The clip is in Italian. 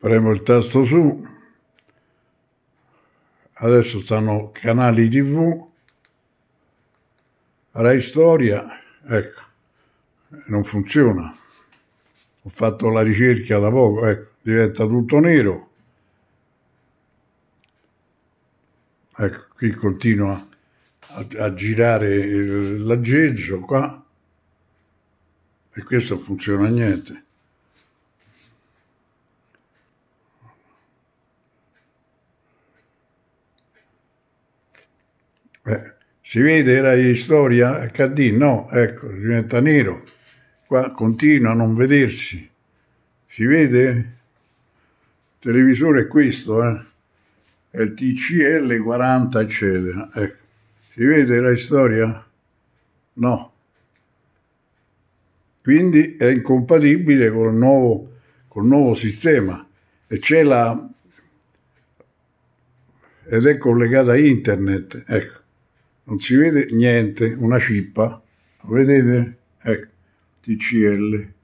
premo il tasto su, adesso stanno canali tv, Rai Storia, ecco, non funziona, ho fatto la ricerca da poco, ecco, diventa tutto nero, ecco, qui continua a, a girare l'aggeggio qua, e questo non funziona niente. Beh, si vede, era di storia HD, no, ecco, diventa nero. Qua continua a non vedersi. Si vede? Il televisore è questo, eh? È il TCL 40, eccetera. Ecco. Si vede la storia? No. Quindi è incompatibile col nuovo, col nuovo sistema. E c'è la... ed è collegata a internet, ecco non si vede niente, una cippa, vedete? Ecco, TCL.